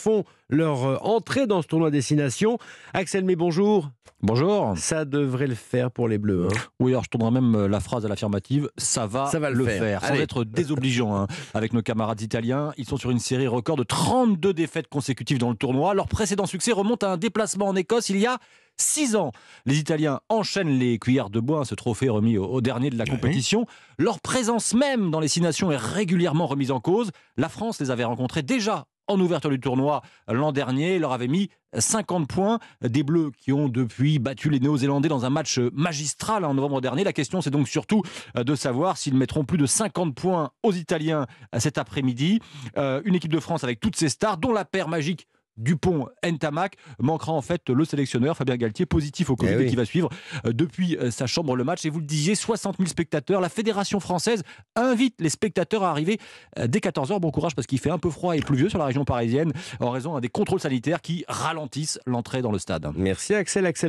font leur euh, entrée dans ce tournoi Nations. Axel mais bonjour. Bonjour. Ça devrait le faire pour les Bleus. Hein. Oui, alors je tournerai même euh, la phrase à l'affirmative. Ça va, le, faire. sans être désobligeant. Hein, avec nos camarades italiens, ils sont sur une série record de 32 défaites consécutives dans le tournoi. Leur précédent succès remonte à un déplacement en Écosse il y a 6 ans. Les Italiens enchaînent les cuillères de bois, ce trophée remis au, dernier de la compétition. Leur présence même dans les six nations est régulièrement remise en cause. La France les avait rencontrés déjà en ouverture du tournoi l'an dernier. leur avait mis 50 points. Des Bleus qui ont depuis battu les Néo-Zélandais dans un match magistral en novembre dernier. La question, c'est donc surtout euh, de savoir s'ils mettront plus de 50 points aux Italiens euh, cet après-midi. Euh, une équipe de France avec toutes ses stars, dont la paire magique Dupont, entamac manquera en fait le sélectionneur Fabien Galtier, positif au eh Covid, qui va suivre euh, depuis euh, sa chambre le match. Et vous le disiez, 60 000 spectateurs. La Fédération française invite les spectateurs à arriver euh, dès 14h. Bon courage parce qu'il fait un peu froid et pluvieux sur la région parisienne en raison hein, des contrôles sanitaires qui ralentissent l'entrée dans le stade. Merci Axel. Axel